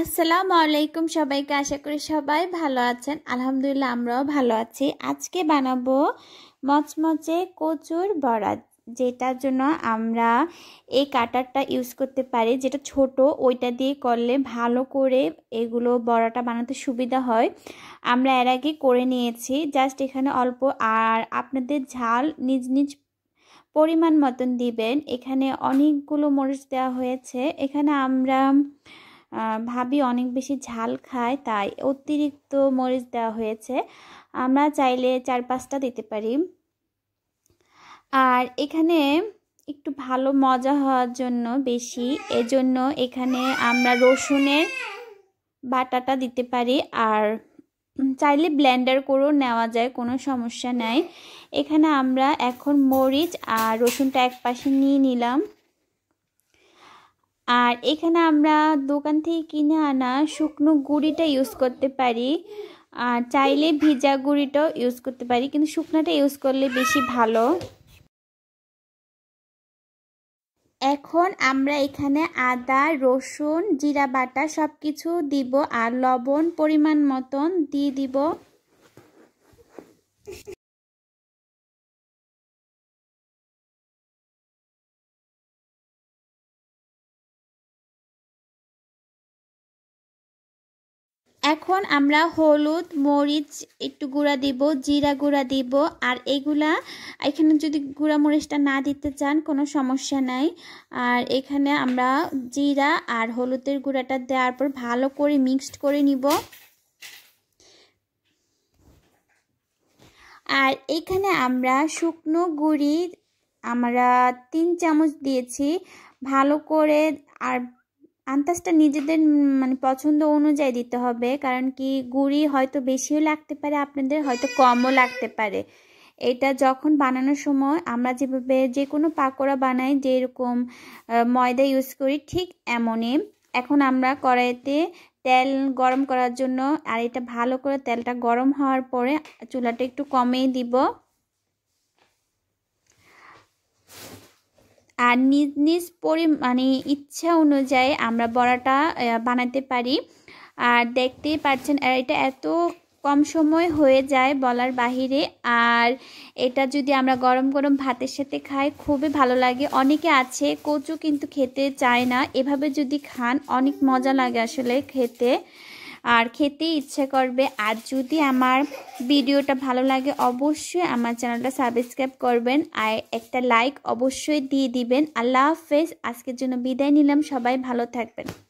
আসসালামু আলাইকুম সবাইকে আশা করি সবাই ভালো আছেন আলহামদুলিল্লাহ আমরাও ভালো আছি আজকে বানাবো মচমচে কচুর বড়া যেটার জন্য আমরা এই কাটারটা ইউজ করতে পারি যেটা ছোট ওইটা দিয়ে করলে ভালো করে এগুলো বড়াটা বানাতে সুবিধা হয় আমরা এর আগে করে নিয়েছি জাস্ট এখানে অল্প আর আপনাদের ঝাল নিজ নিজ পরিমাণ মতন দিবেন এখানে অনেকগুলো মরিচ দেওয়া হয়েছে এখানে আমরা ভাবি অনেক বেশি ঝাল খায় তাই অতিরিক্ত মরিচ দেওয়া হয়েছে আমরা চাইলে চার পাঁচটা দিতে পারি আর এখানে একটু ভালো মজা হওয়ার জন্য বেশি এজন্য এখানে আমরা রসুনের বাটাটা দিতে পারি আর চাইলে ব্ল্যান্ডার করেও নেওয়া যায় কোনো সমস্যা নাই এখানে আমরা এখন মরিচ আর রসুনটা এক পাশে নিয়ে নিলাম আর এখানে আমরা দোকান থেকে কিনে আনা শুকনো গুঁড়িটা ইউজ করতে পারি আর চাইলে ভিজা গুঁড়িটাও ইউজ করতে পারি কিন্তু শুকনাটা ইউজ করলে বেশি ভালো এখন আমরা এখানে আদা রসুন জিরা বাটা সব কিছু দিব আর লবণ পরিমাণ মতন দিয়ে দিব এখন আমরা হলুদ মরিচ একটু গুঁড়া দিব জিরা গুঁড়া দিব আর এগুলা এখানে যদি গুঁড়া মরিচটা না দিতে চান কোনো সমস্যা নাই আর এখানে আমরা জিরা আর হলুদের গুঁড়াটা দেওয়ার পর ভালো করে মিক্সড করে নিব আর এখানে আমরা শুকনো গুঁড়ি আমরা তিন চামচ দিয়েছি ভালো করে আর আন্তাজটা নিজেদের মানে পছন্দ অনুযায়ী দিতে হবে কারণ কি গুড়ি হয়তো বেশিও লাগতে পারে আপনাদের হয়তো কমও লাগতে পারে এটা যখন বানানোর সময় আমরা যেভাবে যে কোনো পাকোড়া বানাই যেরকম ময়দা ইউজ করি ঠিক এমনই এখন আমরা কড়াইতে তেল গরম করার জন্য আর এটা ভালো করে তেলটা গরম হওয়ার পরে চুলাটা একটু কমেই দিব আর নিজ নিজ পরি মানে ইচ্ছা অনুযায়ী আমরা বড়াটা বানাতে পারি আর দেখতেই পাচ্ছেন এটা এত কম সময় হয়ে যায় বলার বাহিরে আর এটা যদি আমরা গরম গরম ভাতের সাথে খাই খুবই ভালো লাগে অনেকে আছে কচু কিন্তু খেতে চায় না এভাবে যদি খান অনেক মজা লাগে আসলে খেতে আর খেতে ইচ্ছে করবে আর যদি আমার ভিডিওটা ভালো লাগে অবশ্যই আমার চ্যানেলটা সাবস্ক্রাইব করবেন আর একটা লাইক অবশ্যই দিয়ে দিবেন আল্লাহ হাফেজ আজকের জন্য বিদায় নিলাম সবাই ভালো থাকবেন